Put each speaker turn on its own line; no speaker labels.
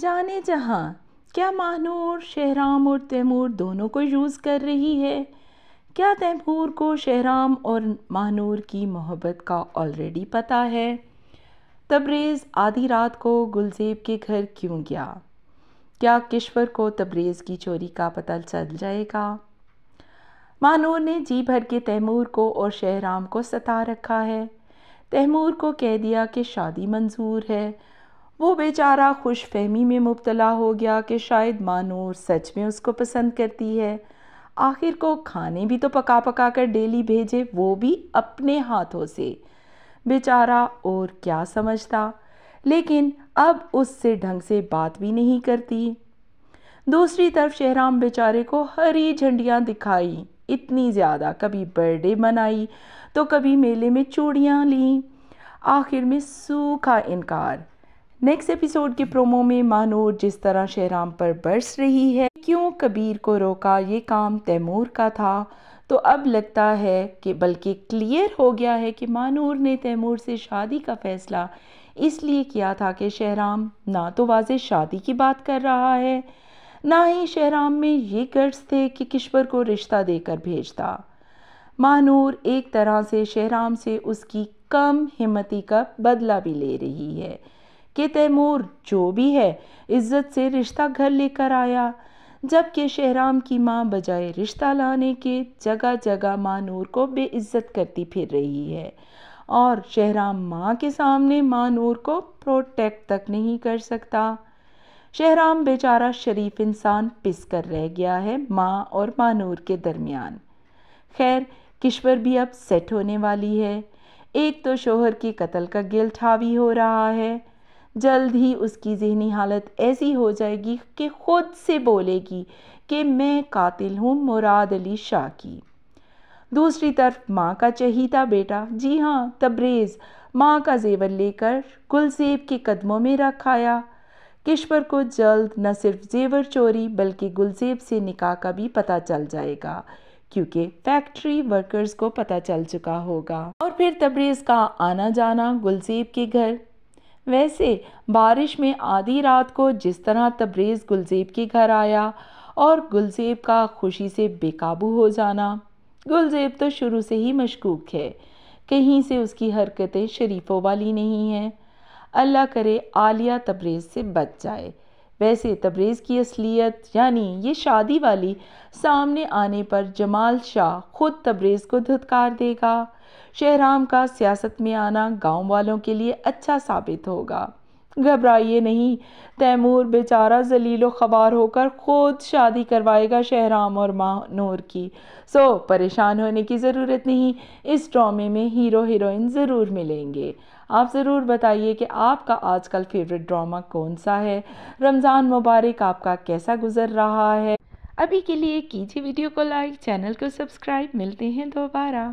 जाने जहाँ क्या महानूर शहराम और तैमूर दोनों को यूज़ कर रही है क्या तैमूर को शहराम और महानूर की मोहब्बत का ऑलरेडी पता है तबरेज़ आधी रात को गुलजेब के घर क्यों गया क्या किश्वर को तबरेज़ की चोरी का पता चल जाएगा महानूर ने जी भर के तैमूर को और शहराम को सता रखा है तैमूर को कह दिया कि शादी मंजूर है वो बेचारा खुश फहमी में मुबतला हो गया कि शायद मानूर सच में उसको पसंद करती है आखिर को खाने भी तो पका पका कर डेली भेजे वो भी अपने हाथों से बेचारा और क्या समझता लेकिन अब उससे ढंग से बात भी नहीं करती दूसरी तरफ शहराम बेचारे को हरी झंडियाँ दिखाई इतनी ज़्यादा कभी बर्थडे मनाई तो कभी मेले में चूड़ियाँ लीं आखिर में सूखा इनकार नेक्स्ट एपिसोड के प्रोमो में मानूर जिस तरह शहराम पर बरस रही है क्यों कबीर को रोका ये काम तैमूर का था तो अब लगता है कि बल्कि क्लियर हो गया है कि मानूर ने तैमूर से शादी का फ़ैसला इसलिए किया था कि शहराम ना तो वाज शादी की बात कर रहा है ना ही शहराम में ये गर्ज थे कि किश्वर को रिश्ता देकर भेजता मानूर एक तरह से शहराम से उसकी कम हिम्मती का बदला भी ले रही है कि तैमूर जो भी है इज्जत से रिश्ता घर लेकर आया जबकि शहराम की माँ बजाय रिश्ता लाने के जगह जगह माँ नूर को बेइज्जत करती फिर रही है और शहराम माँ के सामने माँ नूर को प्रोटेक्ट तक नहीं कर सकता शहराम बेचारा शरीफ इंसान पिस कर रह गया है माँ और माँ नूर के दरमियान खैर किश्वर भी अब सेट होने वाली है एक तो शोहर की कत्ल का गिल्ट हावी हो रहा है जल्द ही उसकी जहनी हालत ऐसी हो जाएगी कि ख़ुद से बोलेगी कि मैं कातिल हूँ मुराद अली शाह की दूसरी तरफ माँ का चहीता बेटा जी हाँ तब्रेज़ माँ का जेवर लेकर गुलसेब के कदमों में रखाया किश्वर को जल्द न सिर्फ जेवर चोरी बल्कि गुलजेब से निकाह का भी पता चल जाएगा क्योंकि फैक्ट्री वर्कर्स को पता चल चुका होगा और फिर तब्रेज़ का आना जाना गुलजेब के घर वैसे बारिश में आधी रात को जिस तरह तबरेज़ गुलज़ेब के घर आया और गुलज़ेब का खुशी से बेकाबू हो जाना गुलज़ेब तो शुरू से ही मशकूक है कहीं से उसकी हरकतें शरीफों वाली नहीं हैं अल्लाह करे आलिया तबरेज़ से बच जाए वैसे तबरेज़ की असलियत यानी ये शादी वाली सामने आने पर जमाल शाह खुद तबरेज़ को धुतकार देगा शहराम का सियासत में आना गांव वालों के लिए अच्छा साबित होगा घबराइए नहीं तैमूर बेचारा जलीलो ख़बार होकर ख़ुद शादी करवाएगा शहराम और नूर की सो परेशान होने की ज़रूरत नहीं इस ड्रामे में हीरो हीरोइन ज़रूर मिलेंगे आप ज़रूर बताइए कि आपका आजकल फेवरेट ड्रामा कौन सा है रमज़ान मुबारक आपका कैसा गुजर रहा है अभी के लिए कीजिए वीडियो को लाइक चैनल को सब्सक्राइब मिलते हैं दोबारा